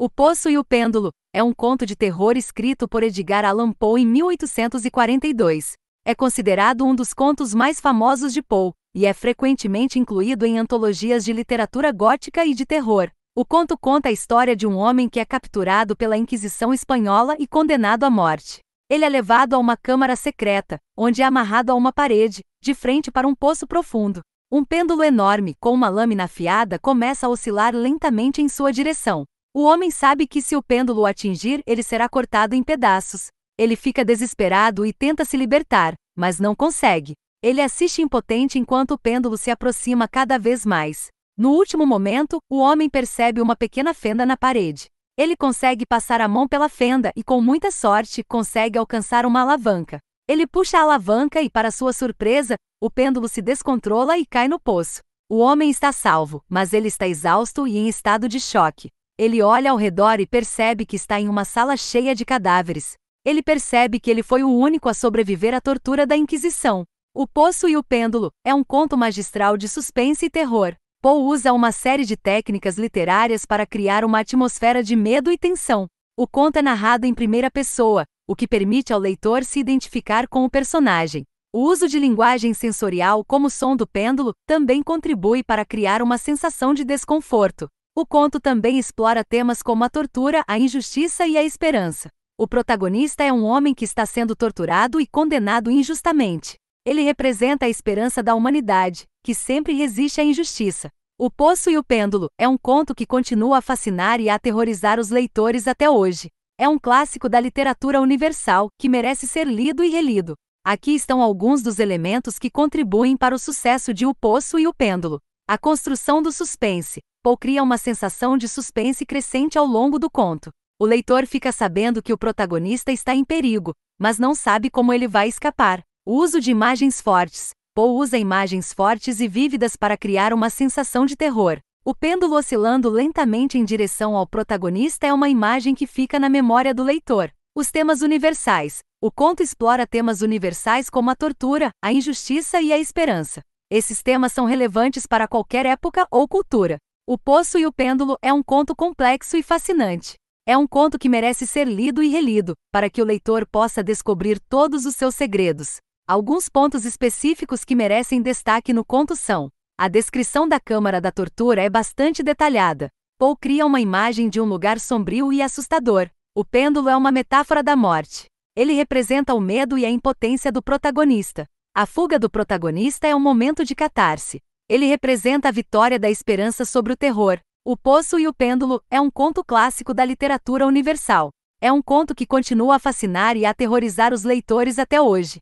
O Poço e o Pêndulo é um conto de terror escrito por Edgar Allan Poe em 1842. É considerado um dos contos mais famosos de Poe e é frequentemente incluído em antologias de literatura gótica e de terror. O conto conta a história de um homem que é capturado pela Inquisição espanhola e condenado à morte. Ele é levado a uma câmara secreta, onde é amarrado a uma parede, de frente para um poço profundo. Um pêndulo enorme, com uma lâmina afiada, começa a oscilar lentamente em sua direção. O homem sabe que se o pêndulo atingir, ele será cortado em pedaços. Ele fica desesperado e tenta se libertar, mas não consegue. Ele assiste impotente enquanto o pêndulo se aproxima cada vez mais. No último momento, o homem percebe uma pequena fenda na parede. Ele consegue passar a mão pela fenda e, com muita sorte, consegue alcançar uma alavanca. Ele puxa a alavanca e, para sua surpresa, o pêndulo se descontrola e cai no poço. O homem está salvo, mas ele está exausto e em estado de choque. Ele olha ao redor e percebe que está em uma sala cheia de cadáveres. Ele percebe que ele foi o único a sobreviver à tortura da Inquisição. O Poço e o Pêndulo é um conto magistral de suspense e terror. Poe usa uma série de técnicas literárias para criar uma atmosfera de medo e tensão. O conto é narrado em primeira pessoa, o que permite ao leitor se identificar com o personagem. O uso de linguagem sensorial, como o som do pêndulo, também contribui para criar uma sensação de desconforto. O conto também explora temas como a tortura, a injustiça e a esperança. O protagonista é um homem que está sendo torturado e condenado injustamente. Ele representa a esperança da humanidade, que sempre resiste à injustiça. O Poço e o Pêndulo é um conto que continua a fascinar e a aterrorizar os leitores até hoje. É um clássico da literatura universal que merece ser lido e relido. Aqui estão alguns dos elementos que contribuem para o sucesso de O Poço e o Pêndulo: a construção do suspense, Paul cria uma sensação de suspense crescente ao longo do conto. O leitor fica sabendo que o protagonista está em perigo, mas não sabe como ele vai escapar. O uso de imagens fortes. Paul usa imagens fortes e vívidas para criar uma sensação de terror. O pêndulo oscilando lentamente em direção ao protagonista é uma imagem que fica na memória do leitor. Os temas universais. O conto explora temas universais como a tortura, a injustiça e a esperança. Esses temas são relevantes para qualquer época ou cultura. O Poço e o Pêndulo é um conto complexo e fascinante. É um conto que merece ser lido e relido, para que o leitor possa descobrir todos os seus segredos. Alguns pontos específicos que merecem destaque no conto são: a descrição da Câmara da Tortura é bastante detalhada. Paul cria uma imagem de um lugar sombrio e assustador. O pêndulo é uma metáfora da morte. Ele representa o medo e a impotência do protagonista. A fuga do protagonista é um momento de catarse. Ele representa a vitória da esperança sobre o terror. O Poço e o Pêndulo é um conto clássico da literatura universal. É um conto que continua a fascinar e a aterrorizar os leitores até hoje.